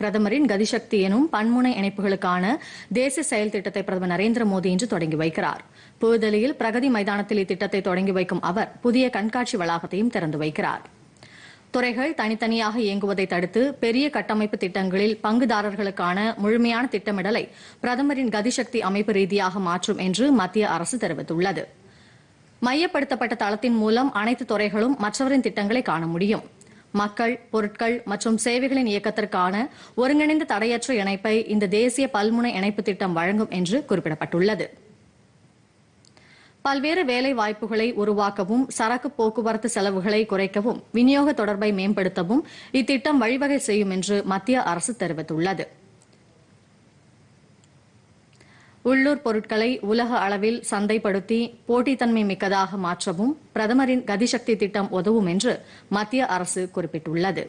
பிரதமரின் கதிசக்தி எனும் பன்முனை இணைப்புகளுக்கான தேசிய செயல் திட்டத்தை பிரதமர் நரேந்திர மோடி இன்று தொடங்கி வைக்கிறார் புதுதில்லியில் பிரகதி மைதானத்தில் இத்திட்டத்தை தொடங்கி வைக்கும் அவர் புதிய கண்காட்சி வளாகத்தையும் திறந்து வைக்கிறார் துறைகள் தனித்தனியாக இயங்குவதை தடுத்து பெரிய கட்டமைப்பு திட்டங்களில் பங்குதாரர்களுக்கான முழுமையான திட்டமிடலை பிரதமரின் கதிசக்தி அமைப்பு ரீதியாக மாற்றும் என்று மத்திய அரசு தெரிவித்துள்ளது மையப்படுத்தப்பட்ட தளத்தின் மூலம் அனைத்து துறைகளும் மற்றவரின் திட்டங்களை காண முடியும் மக்கள் பொருட்கள் மற்றும் சேவைகளின் இயக்கத்திற்கான ஒருங்கிணைந்த தடையற்ற இணைப்பை இந்த தேசிய பல்முனை இணைப்பு திட்டம் வழங்கும் என்று குறிப்பிடப்பட்டுள்ளது பல்வேறு வேலை வாய்ப்புகளை உருவாக்கவும் சரக்கு போக்குவரத்து செலவுகளை குறைக்கவும் விநியோக தொடர்பை மேம்படுத்தவும் இத்திட்டம் வழிவகை செய்யும் என்று மத்திய அரசு தெரிவித்துள்ளது உள்ளூர் பொருட்களை உலக அளவில் சந்தைப்படுத்தி போட்டித்தன்மை மிக்கதாக மாற்றவும் பிரதமரின் கதிசக்தி திட்டம் உதவும் என்று மத்திய அரசு குறிப்பிட்டுள்ளது